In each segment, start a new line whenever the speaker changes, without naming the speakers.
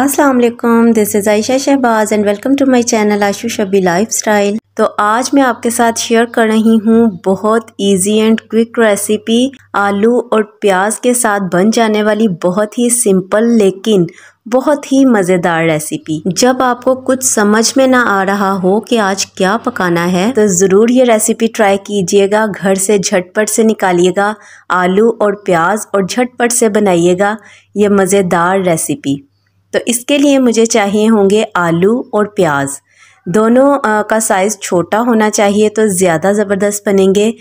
अस्सलाम वालेकुम this is Ayesha Shahbaz and welcome to my channel Ashu Shabi lifestyle तो आज मैं आपके साथ शेयर कर रही हूँ बहुत इजी एंड क्विक रेसिपी आलू और प्याज के साथ बन जाने वाली बहुत ही सिंपल लेकिन बहुत ही मज़ेदार रेसिपी जब आपको कुछ समझ में ना आ रहा हो कि आज क्या पकाना है तो ज़रूर ये रेसिपी ट्राई कीजिएगा घर से झटपट से निकालिएगा आलू और प्याज और झटपट से बनाइएगा ये मज़ेदार रेसिपी तो इसके लिए मुझे चाहिए होंगे आलू और प्याज़ दोनों का साइज़ छोटा होना चाहिए तो ज़्यादा ज़बरदस्त बनेंगे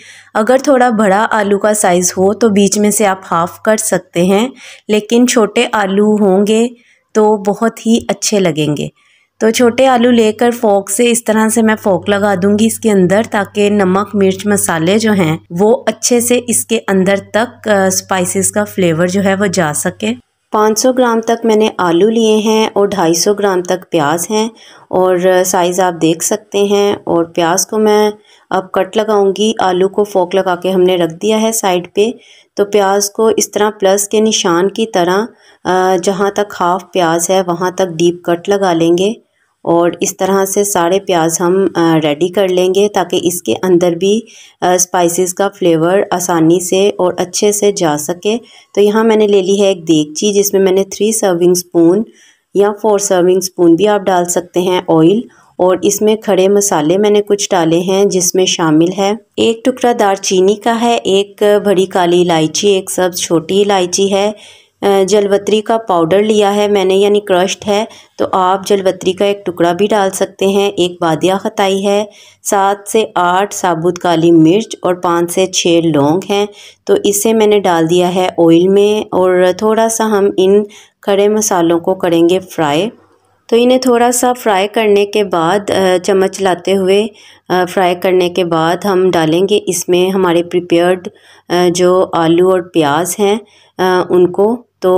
अगर थोड़ा बड़ा आलू का साइज़ हो तो बीच में से आप हाफ़ कर सकते हैं लेकिन छोटे आलू होंगे तो बहुत ही अच्छे लगेंगे तो छोटे आलू लेकर फोक से इस तरह से मैं फोक लगा दूंगी इसके अंदर ताकि नमक मिर्च मसाले जो हैं वो अच्छे से इसके अंदर तक स्पाइसेस का फ्लेवर जो है वो जा सके 500 ग्राम तक मैंने आलू लिए हैं और 250 ग्राम तक प्याज हैं और साइज़ आप देख सकते हैं और प्याज को मैं अब कट लगाऊंगी आलू को फोक लगा के हमने रख दिया है साइड पे तो प्याज को इस तरह प्लस के निशान की तरह जहाँ तक हाफ प्याज है वहाँ तक डीप कट लगा लेंगे और इस तरह से सारे प्याज हम रेडी कर लेंगे ताकि इसके अंदर भी स्पाइसेस का फ्लेवर आसानी से और अच्छे से जा सके तो यहाँ मैंने ले ली है एक देगची जिसमें मैंने थ्री सर्विंग स्पून या फोर सर्विंग स्पून भी आप डाल सकते हैं ऑयल और इसमें खड़े मसाले मैंने कुछ डाले हैं जिसमें शामिल है एक टुकड़ा दार का है एक बड़ी काली इलायची एक सब छोटी इलायची है जलवत्री का पाउडर लिया है मैंने यानी क्रश्ड है तो आप जलवत्री का एक टुकड़ा भी डाल सकते हैं एक बादिया खताई है सात से आठ साबुत काली मिर्च और पाँच से छः लौंग हैं तो इसे मैंने डाल दिया है ऑयल में और थोड़ा सा हम इन खड़े मसालों को करेंगे फ्राई तो इन्हें थोड़ा सा फ्राई करने के बाद चम्मच लाते हुए फ्राई करने के बाद हम डालेंगे इसमें हमारे प्रिपेयर्ड जो आलू और प्याज हैं उनको तो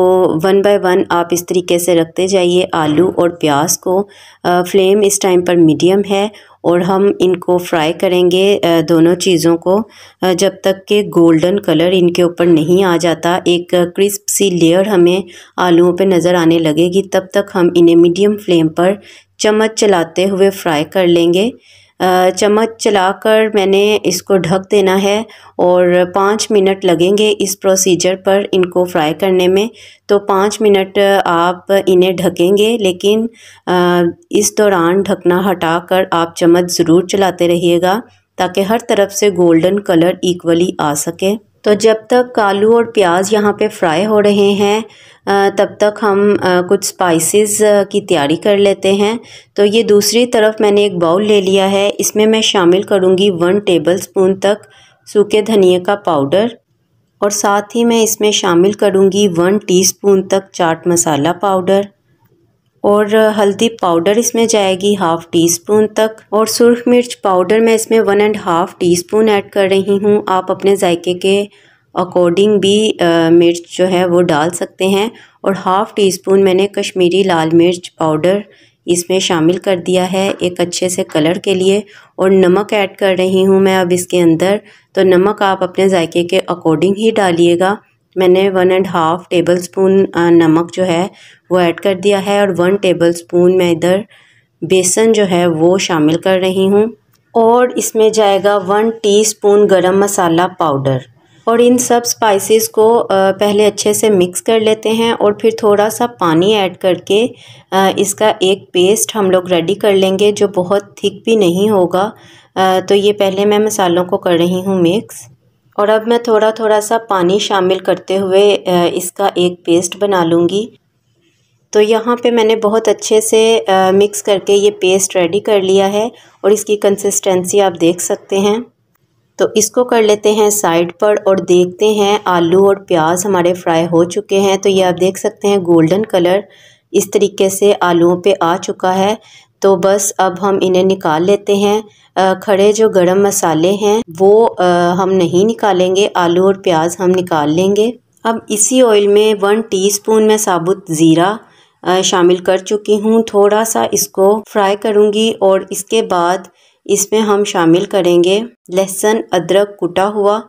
वन बाय वन आप इस तरीके से रखते जाइए आलू और प्याज को फ्लेम इस टाइम पर मीडियम है और हम इनको फ्राई करेंगे दोनों चीज़ों को जब तक के गोल्डन कलर इनके ऊपर नहीं आ जाता एक क्रिस्प सी लेयर हमें आलूओं पे नज़र आने लगेगी तब तक हम इन्हें मीडियम फ्लेम पर चम्मच चलाते हुए फ्राई कर लेंगे चम्मच चलाकर मैंने इसको ढक देना है और पाँच मिनट लगेंगे इस प्रोसीजर पर इनको फ्राई करने में तो पाँच मिनट आप इन्हें ढकेंगे लेकिन इस दौरान ढकना हटाकर आप चम्मच ज़रूर चलाते रहिएगा ताकि हर तरफ से गोल्डन कलर इक्वली आ सके तो जब तक आलू और प्याज यहाँ पे फ्राई हो रहे हैं तब तक हम कुछ स्पाइसेस की तैयारी कर लेते हैं तो ये दूसरी तरफ मैंने एक बाउल ले लिया है इसमें मैं शामिल करूँगी वन टेबल स्पून तक सूखे धनिए का पाउडर और साथ ही मैं इसमें शामिल करूँगी वन टीस्पून तक चाट मसाला पाउडर और हल्दी पाउडर इसमें जाएगी हाफ टी स्पून तक और सुरख मिर्च पाउडर मैं इसमें one and half teaspoon add कर रही हूँ आप अपने जायके के अकॉर्डिंग भी आ, मिर्च जो है वो डाल सकते हैं और हाफ़ टी स्पून मैंने कश्मीरी लाल मिर्च पाउडर इसमें शामिल कर दिया है एक अच्छे से कलर के लिए और नमक ऐड कर रही हूँ मैं अब इसके अंदर तो नमक आप अपने जायके के अकॉर्डिंग ही डालिएगा मैंने one and half tablespoon नमक जो है वो ऐड कर दिया है और वन टेबल स्पून मैं इधर बेसन जो है वो शामिल कर रही हूँ और इसमें जाएगा वन टीस्पून गरम मसाला पाउडर और इन सब स्पाइसेस को पहले अच्छे से मिक्स कर लेते हैं और फिर थोड़ा सा पानी ऐड करके इसका एक पेस्ट हम लोग रेडी कर लेंगे जो बहुत थिक भी नहीं होगा तो ये पहले मैं मसालों को कर रही हूँ मिक्स और अब मैं थोड़ा थोड़ा सा पानी शामिल करते हुए इसका एक पेस्ट बना लूँगी तो यहाँ पे मैंने बहुत अच्छे से मिक्स करके ये पेस्ट रेडी कर लिया है और इसकी कंसिस्टेंसी आप देख सकते हैं तो इसको कर लेते हैं साइड पर और देखते हैं आलू और प्याज हमारे फ्राई हो चुके हैं तो ये आप देख सकते हैं गोल्डन कलर इस तरीके से आलूओं पे आ चुका है तो बस अब हम इन्हें निकाल लेते हैं खड़े जो गरम मसाले हैं वो हम नहीं निकालेंगे आलू और प्याज हम निकाल लेंगे अब इसी ऑयल में वन टीस्पून में साबुत ज़ीरा शामिल कर चुकी हूँ थोड़ा सा इसको फ्राई करूँगी और इसके बाद इसमें हम शामिल करेंगे लहसुन अदरक कुटा हुआ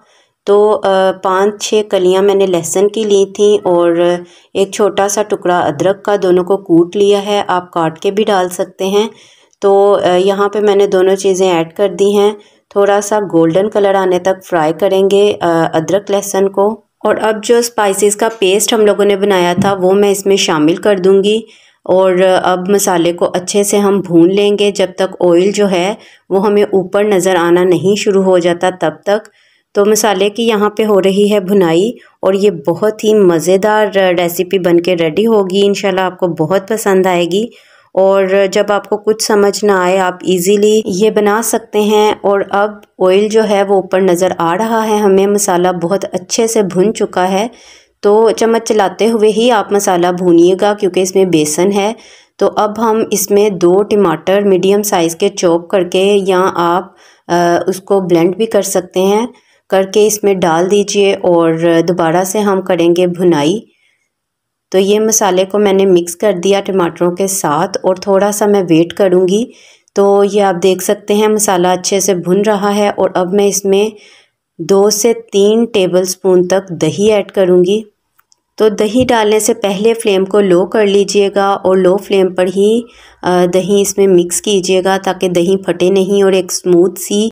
तो पाँच छः कलियां मैंने लहसुन की ली थी और एक छोटा सा टुकड़ा अदरक का दोनों को कूट लिया है आप काट के भी डाल सकते हैं तो यहाँ पे मैंने दोनों चीज़ें ऐड कर दी हैं थोड़ा सा गोल्डन कलर आने तक फ्राई करेंगे अदरक लहसुन को और अब जो स्पाइसेस का पेस्ट हम लोगों ने बनाया था वो मैं इसमें शामिल कर दूँगी और अब मसाले को अच्छे से हम भून लेंगे जब तक ऑयल जो है वो हमें ऊपर नज़र आना नहीं शुरू हो जाता तब तक तो मसाले की यहाँ पे हो रही है भुनाई और ये बहुत ही मज़ेदार रेसिपी बन के रेडी होगी इन आपको बहुत पसंद आएगी और जब आपको कुछ समझ ना आए आप इजीली ये बना सकते हैं और अब ऑयल जो है वो ऊपर नज़र आ रहा है हमें मसाला बहुत अच्छे से भुन चुका है तो चम्मच चलाते हुए ही आप मसाला भूनिएगा क्योंकि इसमें बेसन है तो अब हम इसमें दो टमाटर मीडियम साइज़ के चॉप करके या आप आ, उसको ब्लेंड भी कर सकते हैं करके इसमें डाल दीजिए और दोबारा से हम करेंगे भुनाई तो ये मसाले को मैंने मिक्स कर दिया टमाटरों के साथ और थोड़ा सा मैं वेट करूँगी तो ये आप देख सकते हैं मसाला अच्छे से भुन रहा है और अब मैं इसमें दो से तीन टेबल स्पून तक दही ऐड करूँगी तो दही डालने से पहले फ्लेम को लो कर लीजिएगा और लो फ्लेम पर ही दही इसमें मिक्स कीजिएगा ताकि दही फटे नहीं और एक स्मूथ सी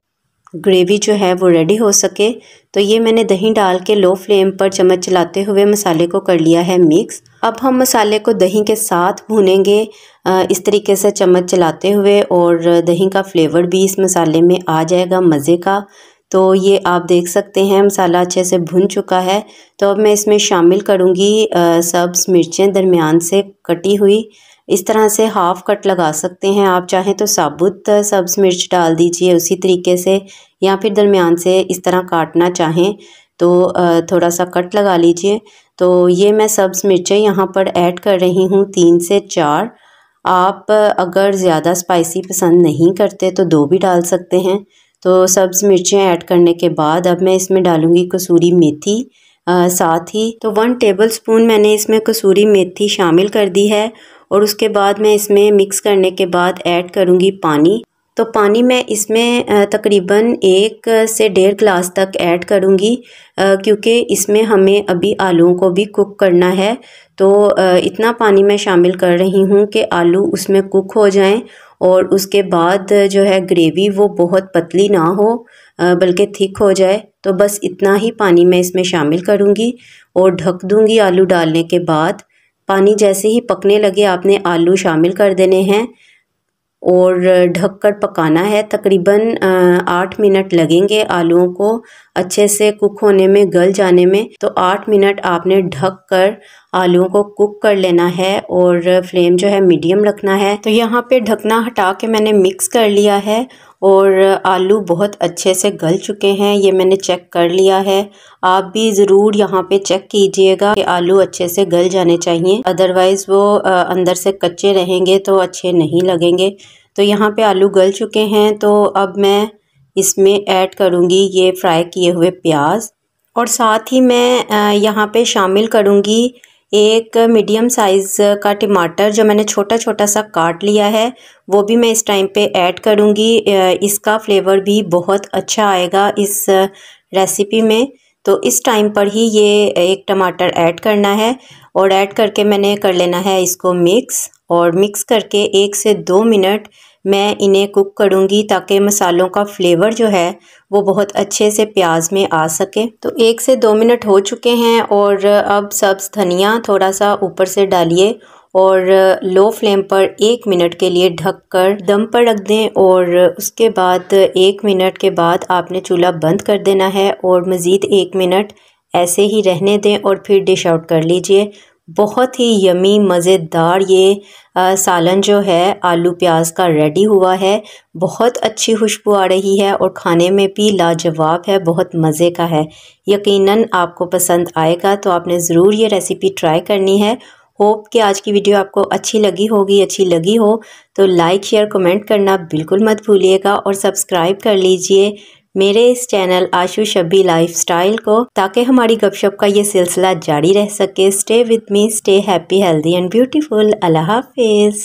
ग्रेवी जो है वो रेडी हो सके तो ये मैंने दही डाल के लो फ्लेम पर चम्मच चलाते हुए मसाले को कर लिया है मिक्स अब हम मसाले को दही के साथ भूनेंगे इस तरीके से चम्मच चलाते हुए और दही का फ्लेवर भी इस मसाले में आ जाएगा मज़े का तो ये आप देख सकते हैं मसाला अच्छे से भुन चुका है तो अब मैं इसमें शामिल करूँगी सब्ज़ मिर्चें दरमियान से कटी हुई इस तरह से हाफ कट लगा सकते हैं आप चाहें तो साबुत सब्ज़ मिर्च डाल दीजिए उसी तरीके से या फिर दरमियान से इस तरह काटना चाहें तो थोड़ा सा कट लगा लीजिए तो ये मैं सब्ज़ मिर्चें यहाँ पर ऐड कर रही हूँ तीन से चार आप अगर ज़्यादा स्पाइसी पसंद नहीं करते तो दो भी डाल सकते हैं तो सब्ज़ मिर्चें ऐड करने के बाद अब मैं इसमें डालूँगी कसूरी मेथी आ, साथ ही तो वन टेबल स्पून मैंने इसमें कसूरी मेथी शामिल कर दी है और उसके बाद मैं इसमें मिक्स करने के बाद ऐड करूँगी पानी तो पानी मैं इसमें तकरीबन एक से डेढ़ ग्लास तक ऐड करूँगी क्योंकि इसमें हमें अभी आलूओं को भी कुक करना है तो इतना पानी मैं शामिल कर रही हूँ कि आलू उसमें कुक हो जाएं और उसके बाद जो है ग्रेवी वो बहुत पतली ना हो बल्कि थिक हो जाए तो बस इतना ही पानी मैं इसमें शामिल करूँगी और ढक दूँगी आलू डालने के बाद पानी जैसे ही पकने लगे आपने आलू शामिल कर देने हैं और ढककर पकाना है तकरीबन आठ मिनट लगेंगे आलूओं को अच्छे से कुक होने में गल जाने में तो आठ मिनट आपने ढक कर आलूओं को कुक कर लेना है और फ्लेम जो है मीडियम रखना है तो यहाँ पे ढकना हटा के मैंने मिक्स कर लिया है और आलू बहुत अच्छे से गल चुके हैं ये मैंने चेक कर लिया है आप भी ज़रूर यहाँ पे चेक कीजिएगा कि आलू अच्छे से गल जाने चाहिए अदरवाइज़ वो अंदर से कच्चे रहेंगे तो अच्छे नहीं लगेंगे तो यहाँ पे आलू गल चुके हैं तो अब मैं इसमें ऐड करूँगी ये फ्राई किए हुए प्याज और साथ ही मैं यहाँ पर शामिल करूँगी एक मीडियम साइज़ का टमाटर जो मैंने छोटा छोटा सा काट लिया है वो भी मैं इस टाइम पे ऐड करूँगी इसका फ्लेवर भी बहुत अच्छा आएगा इस रेसिपी में तो इस टाइम पर ही ये एक टमाटर ऐड करना है और ऐड करके मैंने कर लेना है इसको मिक्स और मिक्स करके एक से दो मिनट मैं इन्हें कुक करूँगी ताकि मसालों का फ्लेवर जो है वो बहुत अच्छे से प्याज में आ सके तो एक से दो मिनट हो चुके हैं और अब सब्ज़ धनिया थोड़ा सा ऊपर से डालिए और लो फ्लेम पर एक मिनट के लिए ढककर दम पर रख दें और उसके बाद एक मिनट के बाद आपने चूल्हा बंद कर देना है और मज़ीद एक मिनट ऐसे ही रहने दें और फिर डिश आउट कर लीजिए बहुत ही यमी मज़ेदार ये आ, सालन जो है आलू प्याज का रेडी हुआ है बहुत अच्छी खुशबू आ रही है और खाने में भी लाजवाब है बहुत मज़े का है यकीनन आपको पसंद आएगा तो आपने ज़रूर ये रेसिपी ट्राई करनी है होप कि आज की वीडियो आपको अच्छी लगी होगी अच्छी लगी हो तो लाइक शेयर कमेंट करना बिल्कुल मत भूलिएगा और सब्सक्राइब कर लीजिए मेरे इस चैनल आशु शब्बी लाइफस्टाइल को ताकि हमारी गपशप का ये सिलसिला जारी रह सके stay with me stay happy healthy and beautiful अल्लाह हाफिज़